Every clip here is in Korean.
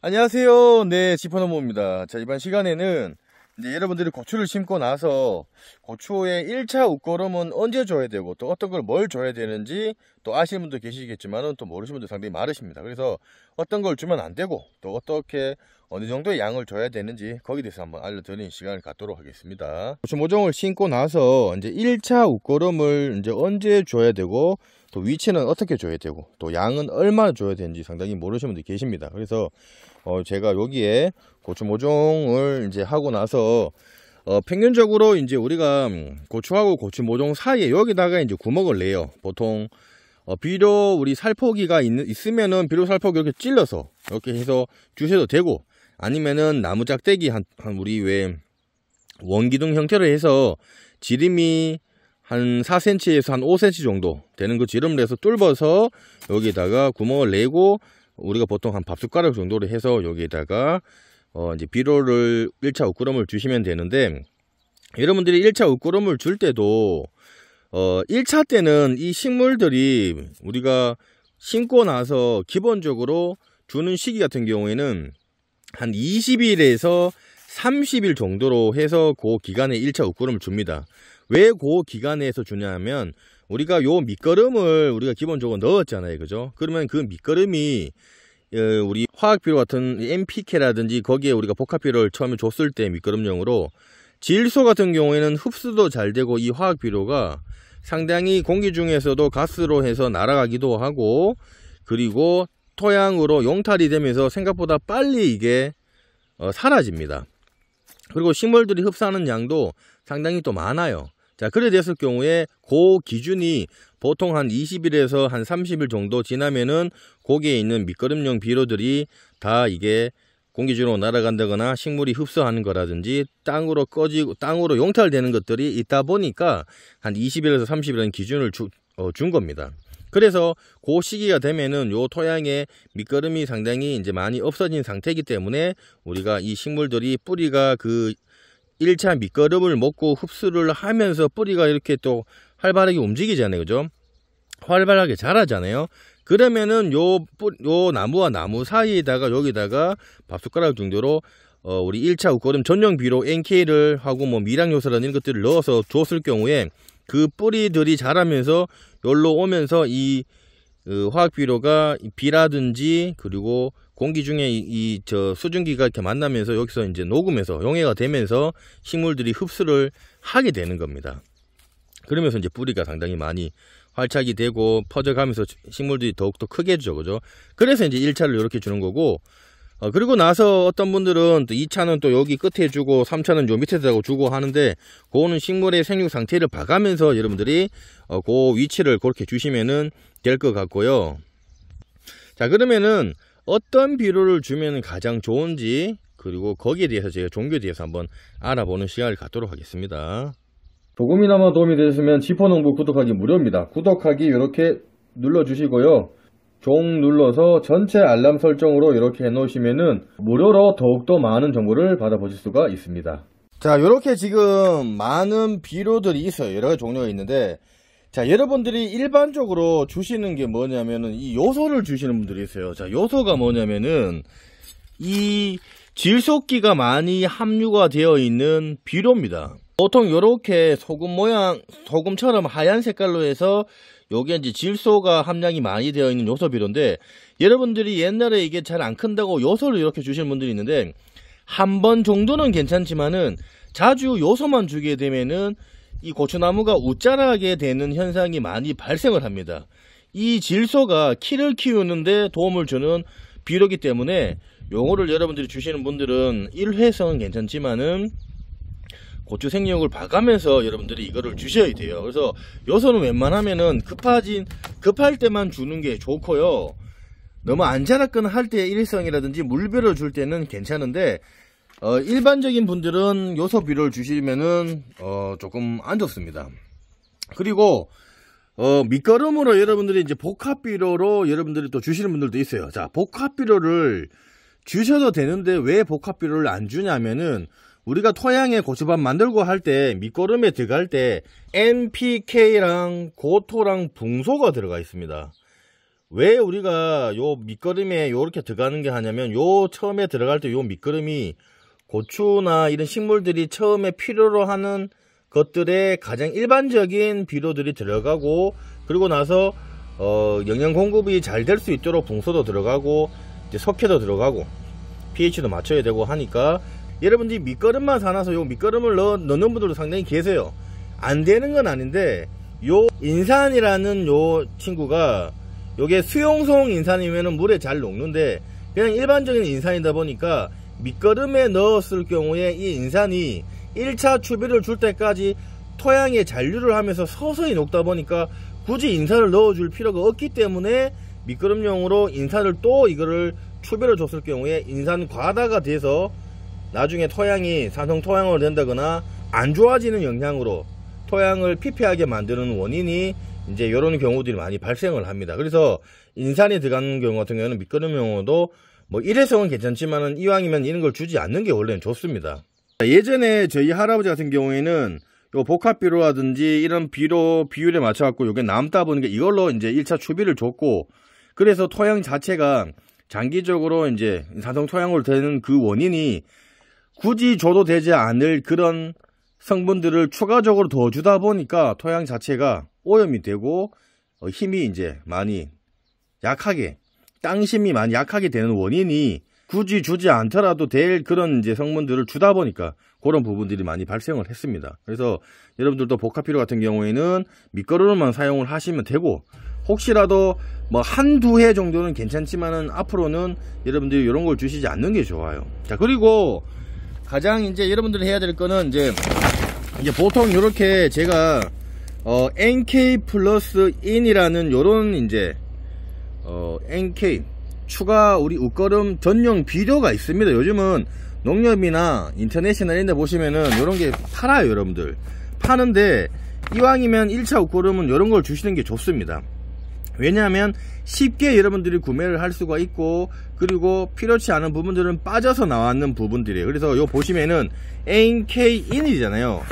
안녕하세요. 네, 지퍼노모입니다. 자, 이번 시간에는 이제 여러분들이 고추를 심고 나서 고추의 1차 웃걸음은 언제 줘야 되고 또 어떤 걸 뭘 줘야 되는지 또 아시는 분도 계시겠지만 또 모르시는 분도 상당히 많으십니다. 그래서 어떤 걸 주면 안 되고 또 어떻게 어느 정도의 양을 줘야 되는지 거기에 대해서 한번 알려드리는 시간을 갖도록 하겠습니다. 고추모종을 신고 나서 이제 1차 웃걸음을 이제 언제 줘야 되고 또 위치는 어떻게 줘야 되고 또 양은 얼마나 줘야 되는지 상당히 모르시는 분들 이 계십니다. 그래서 어 제가 여기에 고추모종을 이제 하고 나서 어 평균적으로 이제 우리가 고추하고 고추모종 사이에 여기다가 이제 구멍을 내요. 보통 어, 비료 우리 살포기가 있, 있으면은 비료 살포기 이렇게 찔러서 이렇게 해서 주셔도 되고 아니면은 나무 짝대기 한, 한 우리 왜 원기둥 형태로 해서 지름이 한 4cm에서 한 5cm 정도 되는 그 지름을 해서 뚫어서 여기다가 구멍을 내고 우리가 보통 한 밥숟가락 정도로 해서 여기에다가 어 이제 비료를 1차 웃꾸름을 주시면 되는데 여러분들이 1차 웃꾸름을줄 때도 어 1차 때는 이 식물들이 우리가 심고 나서 기본적으로 주는 시기 같은 경우에는 한 20일에서 30일 정도로 해서 그 기간에 1차 옷구름을 줍니다. 왜 그 기간에서 주냐 하면 우리가 요 밑거름을 우리가 기본적으로 넣었잖아요. 그죠? 그러면 그 밑거름이 어, 우리 화학비료 같은 m p k 라든지 거기에 우리가 복합비료를 처음에 줬을 때 밑거름용으로 질소 같은 경우에는 흡수도 잘 되고 이 화학비료가 상당히 공기 중에서도 가스로 해서 날아가기도 하고 그리고 토양으로 용탈이 되면서 생각보다 빨리 이게 어, 사라집니다. 그리고 식물들이 흡수하는 양도 상당히 또 많아요. 자, 그래 됐을 경우에 고 기준이 보통 한 20일에서 한 30일 정도 지나면은 고기에 있는 밑거름용 비료들이 다 이게 공기중으로 날아간다거나 식물이 흡수하는 거라든지 땅으로 꺼지고 땅으로 용탈되는 것들이 있다 보니까 한 20일에서 30일은 기준을 주, 어, 준 겁니다. 그래서 그 시기가 되면은 요 토양에 밑거름이 상당히 이제 많이 없어진 상태이기 때문에 우리가 이 식물들이 뿌리가 그 1차 밑거름을 먹고 흡수를 하면서 뿌리가 이렇게 또 활발하게 움직이잖아요. 그죠? 활발하게 자라잖아요. 그러면은 요, 요 나무와 나무 사이에다가 여기다가 밥숟가락 정도로 어, 우리 1차 웃거름 전용비로 NK를 하고 뭐 미량요소라는 것들을 넣어서 줬을 경우에 그 뿌리들이 자라면서 여기로 오면서 이 어, 화학 비료가 비라든지 그리고 공기 중에 이 저 수증기가 이렇게 만나면서 여기서 이제 녹음해서 용해가 되면서 식물들이 흡수를 하게 되는 겁니다. 그러면서 이제 뿌리가 상당히 많이 활착이 되고 퍼져가면서 식물들이 더욱더 크게 해주죠. 그죠? 그래서 이제 일차를 이렇게 주는 거고 어, 그리고 나서 어떤 분들은 또 2차는 또 여기 끝에 주고 3차는 요밑에다고 주고 하는데 그거는 식물의 생육 상태를 봐가면서 여러분들이 어, 그 위치를 그렇게 주시면은 될 것 같고요 자 그러면은 어떤 비료를 주면 가장 좋은지 그리고 거기에 대해서 제가 종교에 대해서 한번 알아보는 시간을 갖도록 하겠습니다 조금이나마 도움이 되셨으면 지퍼농부 구독하기 무료입니다 구독하기 이렇게 눌러주시고요 종 눌러서 전체 알람 설정으로 이렇게 해놓으시면은 무료로 더욱더 많은 정보를 받아보실 수가 있습니다. 자, 이렇게 지금 많은 비료들이 있어요. 여러 가지 종류가 있는데 자, 여러분들이 일반적으로 주시는 게 뭐냐면은 이 요소를 주시는 분들이 있어요. 자, 요소가 뭐냐면은 이 질소기가 많이 함유가 되어 있는 비료입니다. 보통 이렇게 소금 모양, 소금처럼 하얀 색깔로 해서 여기에 이제 질소가 함량이 많이 되어 있는 요소 비료인데 여러분들이 옛날에 이게 잘 안 큰다고 요소를 이렇게 주시는 분들이 있는데 한 번 정도는 괜찮지만은 자주 요소만 주게 되면은 이 고추나무가 우짜라게 되는 현상이 많이 발생을 합니다. 이 질소가 키를 키우는데 도움을 주는 비료기 때문에 요거를 여러분들이 주시는 분들은 1회성은 괜찮지만은 고추 생육을 봐가면서 여러분들이 이거를 주셔야 돼요 그래서 요소는 웬만하면은 급하진 급할 때만 주는 게 좋고요 너무 안자라거나 할때일성이라든지 물비를 줄 때는 괜찮은데 어, 일반적인 분들은 요소비를 주시면은 어, 조금 안 좋습니다 그리고 어, 밑거름으로 여러분들이 이제 복합비료로 여러분들이 또 주시는 분들도 있어요 자 복합비료를 주셔도 되는데 왜 복합비료를 안 주냐면은 우리가 토양에 고추밥 만들고 할 때 밑거름에 들어갈 때 NPK랑 고토랑 붕소가 들어가 있습니다. 왜 우리가 요 밑거름에 요렇게 들어가는 게 하냐면 요 처음에 들어갈 때 요 밑거름이 고추나 이런 식물들이 처음에 필요로 하는 것들에 가장 일반적인 비료들이 들어가고 그리고 나서 어 영양 공급이 잘 될 수 있도록 붕소도 들어가고 석회도 들어가고 pH도 맞춰야 되고 하니까 여러분들이 밑거름만 사놔서 요 밑거름을 넣, 넣는 분들도 상당히 계세요 안 되는 건 아닌데 요 인산이라는 요 친구가 요게 수용성 인산이면 물에 잘 녹는데 그냥 일반적인 인산이다 보니까 밑거름에 넣었을 경우에 이 인산이 1차 추비를 줄 때까지 토양에 잔류를 하면서 서서히 녹다 보니까 굳이 인산을 넣어줄 필요가 없기 때문에 밑거름용으로 인산을 또 이거를 추비를 줬을 경우에 인산 과다가 돼서 나중에 토양이 산성 토양으로 된다거나 안 좋아지는 영향으로 토양을 피폐하게 만드는 원인이 이제 이런 경우들이 많이 발생을 합니다. 그래서 인산이 들어가는 경우 같은 경우는 미끄럼 경우도 뭐 일회성은 괜찮지만은 이왕이면 이런 걸 주지 않는 게 원래는 좋습니다. 예전에 저희 할아버지 같은 경우에는 요 복합비료라든지 이런 비료 비율에 맞춰갖고 요게 남다 보니까 이걸로 이제 1차 추비를 줬고 그래서 토양 자체가 장기적으로 이제 산성 토양으로 되는 그 원인이 굳이 줘도 되지 않을 그런 성분들을 추가적으로 더 주다 보니까 토양 자체가 오염이 되고 어, 힘이 이제 많이 약하게 땅심이 많이 약하게 되는 원인이 굳이 주지 않더라도 될 그런 이제 성분들을 주다 보니까 그런 부분들이 많이 발생을 했습니다. 그래서 여러분들도 복합피로 같은 경우에는 밑거름만 사용을 하시면 되고 혹시라도 뭐 한두 해 정도는 괜찮지만은 앞으로는 여러분들이 이런 걸 주시지 않는 게 좋아요. 자 그리고 가장 이제 여러분들이 해야 될 거는 이제 이제 보통 이렇게 제가 어, NK 플러스 인이라는 요런 이제 어, NK 추가 우리 웃걸음 전용 비료가 있습니다. 요즘은 농협이나 인터내셔널 이런 데 보시면은 요런 게 팔아요, 여러분들. 파는데 이왕이면 1차 웃걸음은 요런 걸 주시는 게 좋습니다. 왜냐하면 쉽게 여러분들이 구매를 할 수가 있고 그리고 필요치 않은 부분들은 빠져서 나왔는 부분들이에요 그래서 요 보시면은 NK인이잖아요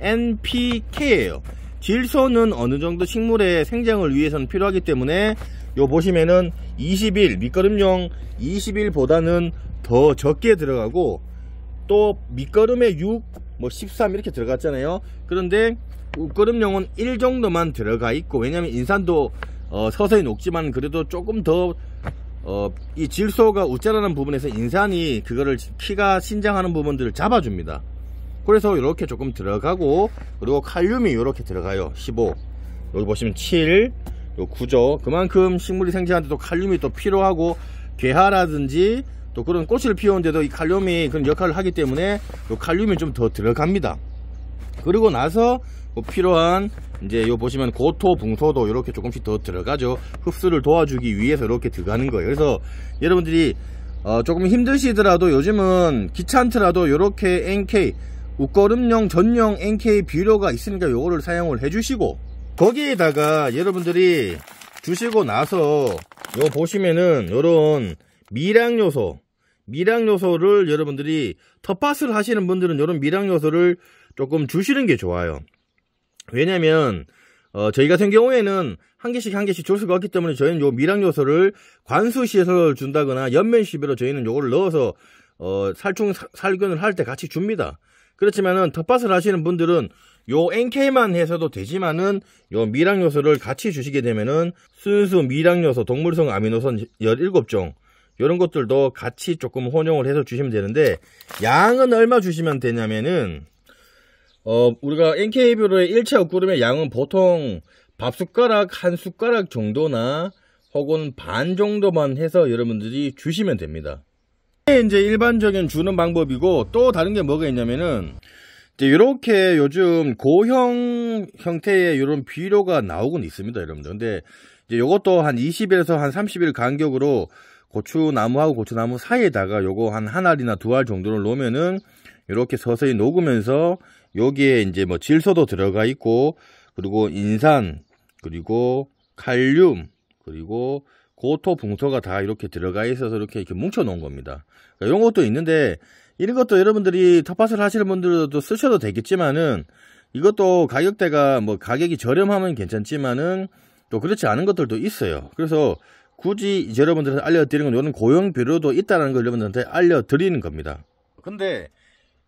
n p k 에요 질소는 어느정도 식물의 생장을 위해서는 필요하기 때문에 요 보시면은 2 0일 밑거름용 2 0일보다는더 적게 들어가고 또 밑거름에 6, 뭐13 이렇게 들어갔잖아요 그런데 우거름용은 1 정도만 들어가 있고 왜냐면 인산도 어, 서서히 녹지만 그래도 조금 더 어, 이 질소가 우짜라는 부분에서 인산이 그거를 피가 신장하는 부분들을 잡아줍니다. 그래서 이렇게 조금 들어가고 그리고 칼륨이 이렇게 들어가요. 15 여기 보시면 7 9죠. 그만큼 식물이 생장하는데 도 칼륨이 또 필요하고 괴하라든지 또 그런 꽃을 피우는데도 이 칼륨이 그런 역할을 하기 때문에 이 칼륨이 좀 더 들어갑니다. 그리고 나서 뭐 필요한 이제 요 보시면 고토 붕소도 이렇게 조금씩 더 들어가죠 흡수를 도와주기 위해서 이렇게 들어가는 거예요 그래서 여러분들이 어 조금 힘드시더라도 요즘은 귀찮더라도 이렇게 NK 웃걸음용 전용 NK 비료가 있으니까 요거를 사용을 해주시고 거기에다가 여러분들이 주시고 나서 요 보시면은 요런 미량 요소 미량 요소를 여러분들이 텃밭을 하시는 분들은 이런 미량 요소를 조금 주시는 게 좋아요 왜냐면 어, 저희 같은 경우에는 한 개씩 한 개씩 줄 수가 없기 때문에 저희는 요 밀양 요소를 관수시에서 준다거나 연면시비로 저희는 요거를 넣어서 어, 살충 살균을 할 때 같이 줍니다. 그렇지만은 텃밭을 하시는 분들은 요 NK만 해서도 되지만은 요 미량 요소를 같이 주시게 되면은 순수 미량 요소, 동물성 아미노산 17종 요런 것들도 같이 조금 혼용을 해서 주시면 되는데 양은 얼마 주시면 되냐면은 어, 우리가 NK뷰로의 1차 옆구름의 양은 보통 밥 숟가락 한 숟가락 정도나 혹은 반 정도만 해서 여러분들이 주시면 됩니다. 이제 일반적인 주는 방법이고 또 다른 게 뭐가 있냐면은 이제 이렇게 요즘 고형 형태의 이런 비료가 나오곤 있습니다, 여러분들. 근데 이제 이것도 한 20일에서 한 30일 간격으로 고추나무하고 고추나무 사이에다가 요거 한 한 알이나 두 알 정도를 놓으면은 이렇게 서서히 녹으면서 여기에 이제 뭐 질소도 들어가 있고 그리고 인산 그리고 칼륨 그리고 고토 붕소가 다 이렇게 들어가 있어서 이렇게 이렇게 뭉쳐 놓은 겁니다. 그러니까 이런 것도 있는데 이런 것도 여러분들이 텃밭을 하시는 분들도 쓰셔도 되겠지만은 이것도 가격대가 뭐 가격이 저렴하면 괜찮지만은 또 그렇지 않은 것들도 있어요. 그래서 굳이 여러분들한테 알려드리는 건 이런 고용 비료도 있다는 걸 여러분들한테 알려드리는 겁니다. 근데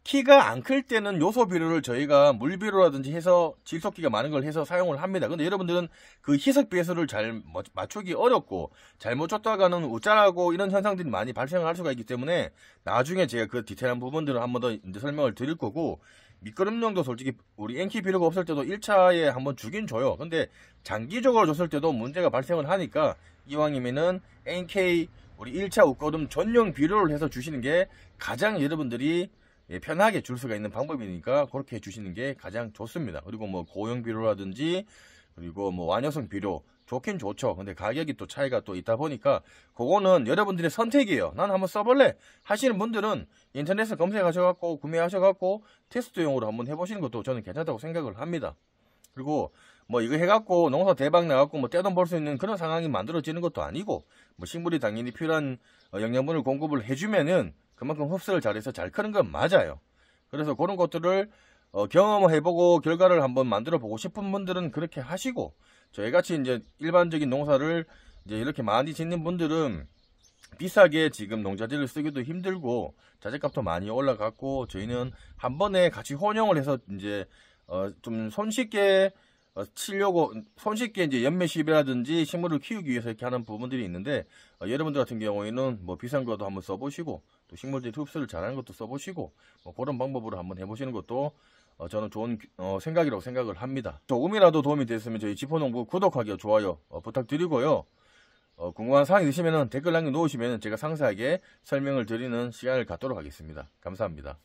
키가 안 클 때는 요소 비료를 저희가 물 비료라든지 해서 질소기가 많은 걸 해서 사용을 합니다. 근데 여러분들은 그 희석 배수를 잘 뭐, 맞추기 어렵고 잘못 줬다가는 우짜라고 이런 현상들이 많이 발생할 수가 있기 때문에 나중에 제가 그 디테일한 부분들을 한번더 이제 설명을 드릴 거고 미끄럼용도 솔직히 우리 엔키 비료가 없을 때도 1차에 한번 주긴 줘요. 근데 장기적으로 줬을 때도 문제가 발생을 하니까 이왕이면은 NK 우리 1차 옷거름 전용 비료를 해서 주시는 게 가장 여러분들이 예, 편하게 줄 수가 있는 방법이니까 그렇게 해주시는 게 가장 좋습니다. 그리고 뭐 고용 비료라든지 그리고 뭐 완효성 비료 좋긴 좋죠. 근데 가격이 또 차이가 또 있다 보니까 그거는 여러분들의 선택이에요. 난 한번 써볼래 하시는 분들은 인터넷에 검색하셔갖고 구매하셔갖고 테스트용으로 한번 해보시는 것도 저는 괜찮다고 생각을 합니다. 그리고 뭐 이거 해갖고 농사 대박 나갖고 뭐 떼돈 벌 수 있는 그런 상황이 만들어지는 것도 아니고 뭐 식물이 당연히 필요한 어, 영양분을 공급을 해주면은 그만큼 흡수를 잘해서 잘 크는 건 맞아요. 그래서 그런 것들을 어, 경험해보고 결과를 한번 만들어 보고 싶은 분들은 그렇게 하시고 저희같이 이제 일반적인 농사를 이제 이렇게 많이 짓는 분들은 비싸게 지금 농자재를 쓰기도 힘들고 자재값도 많이 올라갔고 저희는 한 번에 같이 혼용을 해서 이제 어, 좀 손쉽게 어, 치려고 손쉽게 이제 연매십이라든지 식물을 키우기 위해서 이렇게 하는 부분들이 있는데 어, 여러분들 같은 경우에는 뭐 비싼 거도 한번 써보시고 또 식물들이 흡수를 잘하는 것도 써보시고 뭐 그런 방법으로 한번 해보시는 것도 어, 저는 좋은 어, 생각이라고 생각을 합니다. 조금이라도 도움이 됐으면 저희 지포농부 구독하기와 좋아요 어, 부탁드리고요. 어, 궁금한 사항이 있으시면 댓글 남겨놓으시면 제가 상세하게 설명을 드리는 시간을 갖도록 하겠습니다. 감사합니다.